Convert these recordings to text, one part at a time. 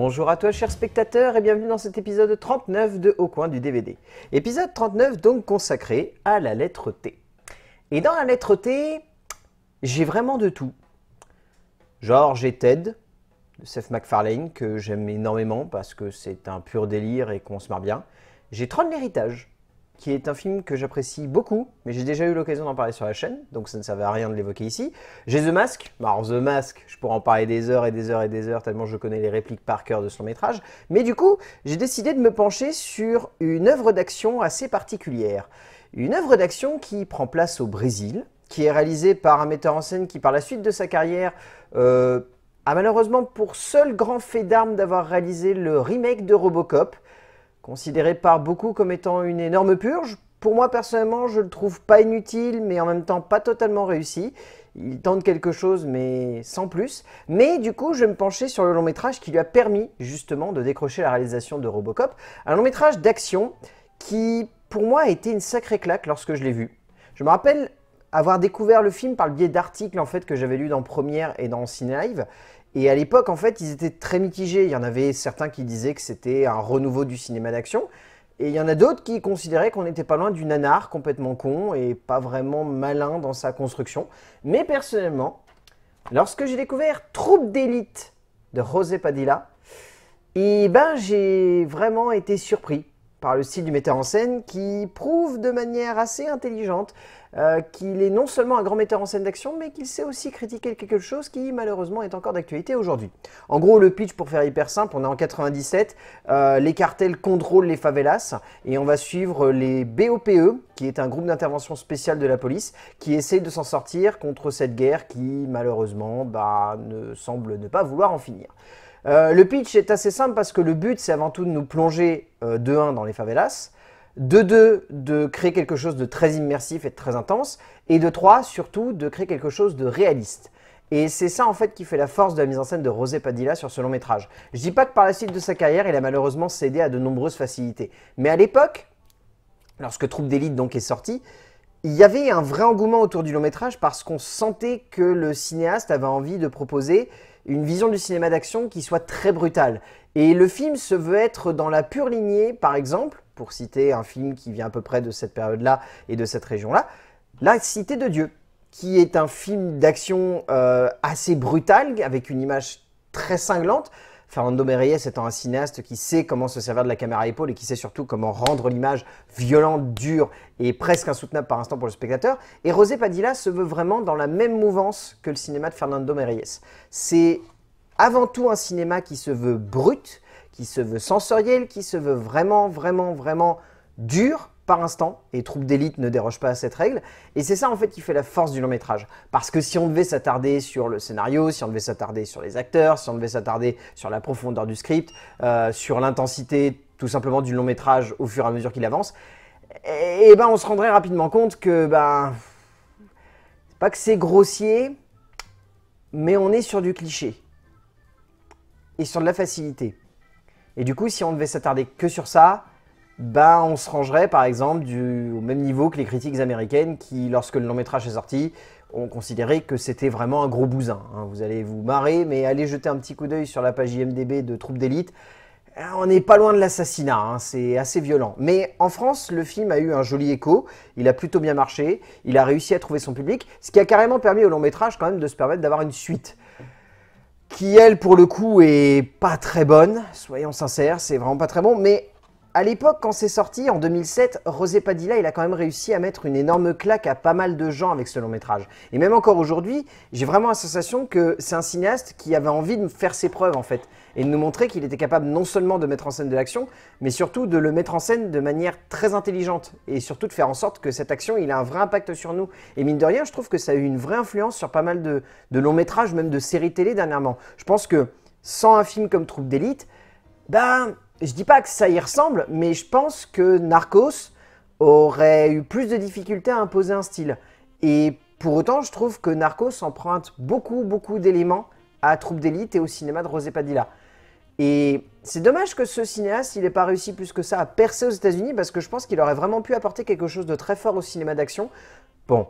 Bonjour à toi chers spectateurs et bienvenue dans cet épisode 39 de Au coin du DVD. Épisode 39 donc consacré à la lettre T. Et dans la lettre T, j'ai vraiment de tout. Genre j'ai Ted de Seth MacFarlane que j'aime énormément parce que c'est un pur délire et qu'on se marre bien. J'ai Tron l'héritage qui est un film que j'apprécie beaucoup, mais j'ai déjà eu l'occasion d'en parler sur la chaîne, donc ça ne servait à rien de l'évoquer ici. J'ai The Mask, bah, alors The Mask, je pourrais en parler des heures et des heures et des heures, tellement je connais les répliques par cœur de son métrage, mais du coup, j'ai décidé de me pencher sur une œuvre d'action assez particulière. Une œuvre d'action qui prend place au Brésil, qui est réalisée par un metteur en scène qui, par la suite de sa carrière, euh, a malheureusement pour seul grand fait d'arme d'avoir réalisé le remake de Robocop, considéré par beaucoup comme étant une énorme purge. Pour moi personnellement, je le trouve pas inutile, mais en même temps pas totalement réussi. Il tente quelque chose, mais sans plus. Mais du coup, je vais me pencher sur le long métrage qui lui a permis justement de décrocher la réalisation de Robocop. Un long métrage d'action qui, pour moi, a été une sacrée claque lorsque je l'ai vu. Je me rappelle avoir découvert le film par le biais d'articles en fait que j'avais lus dans Première et dans Cinélive. Et à l'époque, en fait, ils étaient très mitigés. Il y en avait certains qui disaient que c'était un renouveau du cinéma d'action. Et il y en a d'autres qui considéraient qu'on n'était pas loin du nanar complètement con et pas vraiment malin dans sa construction. Mais personnellement, lorsque j'ai découvert Troupe d'élite de José Padilla, et eh ben j'ai vraiment été surpris par le style du metteur en scène qui prouve de manière assez intelligente euh, qu'il est non seulement un grand metteur en scène d'action, mais qu'il sait aussi critiquer quelque chose qui malheureusement est encore d'actualité aujourd'hui. En gros, le pitch, pour faire hyper simple, on est en 97, euh, les cartels contrôlent les favelas et on va suivre les BOPE, qui est un groupe d'intervention spéciale de la police, qui essaie de s'en sortir contre cette guerre qui malheureusement bah, ne semble ne pas vouloir en finir. Euh, le pitch est assez simple parce que le but, c'est avant tout de nous plonger euh, de 1 dans les favelas, de 2 de créer quelque chose de très immersif et de très intense, et de 3 surtout de créer quelque chose de réaliste. Et c'est ça en fait qui fait la force de la mise en scène de Rosé Padilla sur ce long métrage. Je dis pas que par la suite de sa carrière, il a malheureusement cédé à de nombreuses facilités. Mais à l'époque, lorsque Troupe d'élite donc est sorti, il y avait un vrai engouement autour du long métrage parce qu'on sentait que le cinéaste avait envie de proposer une vision du cinéma d'action qui soit très brutale. Et le film se veut être dans la pure lignée, par exemple, pour citer un film qui vient à peu près de cette période-là et de cette région-là, La Cité de Dieu, qui est un film d'action euh, assez brutal, avec une image très cinglante, Fernando Meirelles étant un cinéaste qui sait comment se servir de la caméra à épaule et qui sait surtout comment rendre l'image violente, dure et presque insoutenable par instant pour le spectateur. Et Rosé Padilla se veut vraiment dans la même mouvance que le cinéma de Fernando Meirelles. C'est avant tout un cinéma qui se veut brut, qui se veut sensoriel, qui se veut vraiment, vraiment, vraiment dur, par instant, et Troupe d'élite ne déroge pas à cette règle, et c'est ça en fait qui fait la force du long métrage. Parce que si on devait s'attarder sur le scénario, si on devait s'attarder sur les acteurs, si on devait s'attarder sur la profondeur du script, euh, sur l'intensité tout simplement du long métrage au fur et à mesure qu'il avance, eh, eh ben on se rendrait rapidement compte que ben pas que c'est grossier, mais on est sur du cliché et sur de la facilité. Et du coup, si on devait s'attarder que sur ça, bah, on se rangerait par exemple au même niveau que les critiques américaines qui, lorsque le long métrage est sorti, ont considéré que c'était vraiment un gros bousin. Hein. Vous allez vous marrer, mais allez jeter un petit coup d'œil sur la page IMDB de Troupe d'élite. Euh, on n'est pas loin de l'assassinat, hein, c'est assez violent. Mais en France, le film a eu un joli écho, il a plutôt bien marché, il a réussi à trouver son public, ce qui a carrément permis au long métrage quand même de se permettre d'avoir une suite qui elle pour le coup est pas très bonne, soyons sincères, c'est vraiment pas très bon, mais à l'époque, quand c'est sorti, en 2007, Rosé Padilla, il a quand même réussi à mettre une énorme claque à pas mal de gens avec ce long métrage. Et même encore aujourd'hui, j'ai vraiment la sensation que c'est un cinéaste qui avait envie de faire ses preuves, en fait, et de nous montrer qu'il était capable non seulement de mettre en scène de l'action, mais surtout de le mettre en scène de manière très intelligente, et surtout de faire en sorte que cette action, il a un vrai impact sur nous. Et mine de rien, je trouve que ça a eu une vraie influence sur pas mal de, longs métrages, même de séries télé dernièrement. Je pense que sans un film comme Troupe d'élite, ben je dis pas que ça y ressemble, mais je pense que Narcos aurait eu plus de difficultés à imposer un style. Et pour autant, je trouve que Narcos emprunte beaucoup, beaucoup d'éléments à Troupe d'élite et au cinéma de Rosé Padilla. Et c'est dommage que ce cinéaste, il n'ait pas réussi plus que ça à percer aux États-Unis parce que je pense qu'il aurait vraiment pu apporter quelque chose de très fort au cinéma d'action. Bon,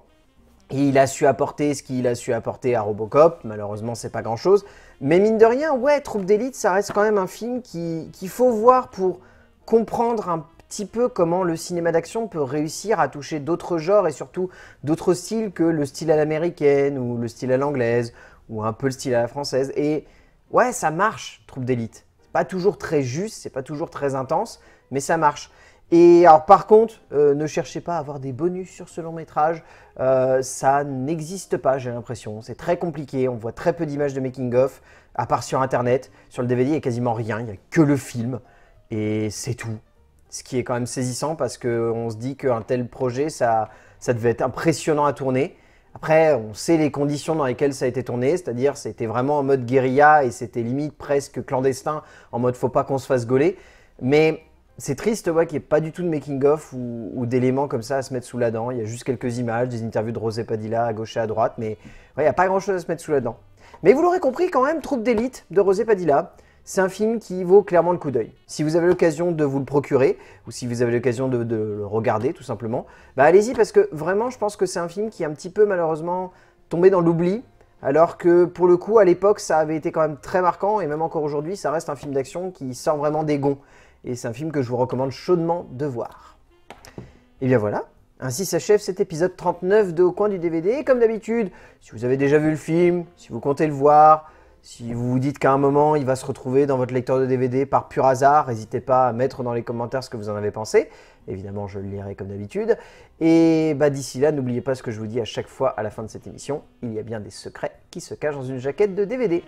il a su apporter ce qu'il a su apporter à Robocop, malheureusement c'est pas grand chose. Mais mine de rien, ouais, Troupe d'élite, ça reste quand même un film qu'il faut voir pour comprendre un petit peu comment le cinéma d'action peut réussir à toucher d'autres genres et surtout d'autres styles que le style à l'américaine ou le style à l'anglaise ou un peu le style à la française. Et ouais, ça marche, Troupe d'élite. C'est pas toujours très juste, c'est pas toujours très intense, mais ça marche. Et alors par contre, euh, ne cherchez pas à avoir des bonus sur ce long métrage, euh, ça n'existe pas j'ai l'impression, c'est très compliqué, on voit très peu d'images de making-of, à part sur internet, sur le DVD il n'y a quasiment rien, il n'y a que le film, et c'est tout. Ce qui est quand même saisissant parce qu'on se dit qu'un tel projet, ça, ça devait être impressionnant à tourner. Après, on sait les conditions dans lesquelles ça a été tourné, c'est-à-dire c'était vraiment en mode guérilla et c'était limite presque clandestin, en mode faut pas qu'on se fasse gauler. Mais c'est triste ouais, qu'il n'y ait pas du tout de making-of ou, d'éléments comme ça à se mettre sous la dent. Il y a juste quelques images, des interviews de Rosé Padilla à gauche et à droite, mais il n'y a pas grand-chose à se mettre sous la dent. Mais vous l'aurez compris quand même, Troupe d'élite de Rosé Padilla, c'est un film qui vaut clairement le coup d'œil. Si vous avez l'occasion de vous le procurer, ou si vous avez l'occasion de, le regarder tout simplement, bah allez-y parce que vraiment je pense que c'est un film qui est un petit peu malheureusement tombé dans l'oubli. Alors que pour le coup, à l'époque, ça avait été quand même très marquant, et même encore aujourd'hui, ça reste un film d'action qui sort vraiment des gonds et c'est un film que je vous recommande chaudement de voir. Et bien voilà, ainsi s'achève cet épisode 39 de Au coin du DVD. Et comme d'habitude, si vous avez déjà vu le film, si vous comptez le voir, si vous vous dites qu'à un moment il va se retrouver dans votre lecteur de DVD par pur hasard, n'hésitez pas à mettre dans les commentaires ce que vous en avez pensé. Évidemment, je le lirai comme d'habitude. Et bah, d'ici là, n'oubliez pas ce que je vous dis à chaque fois à la fin de cette émission. Il y a bien des secrets qui se cachent dans une jaquette de DVD.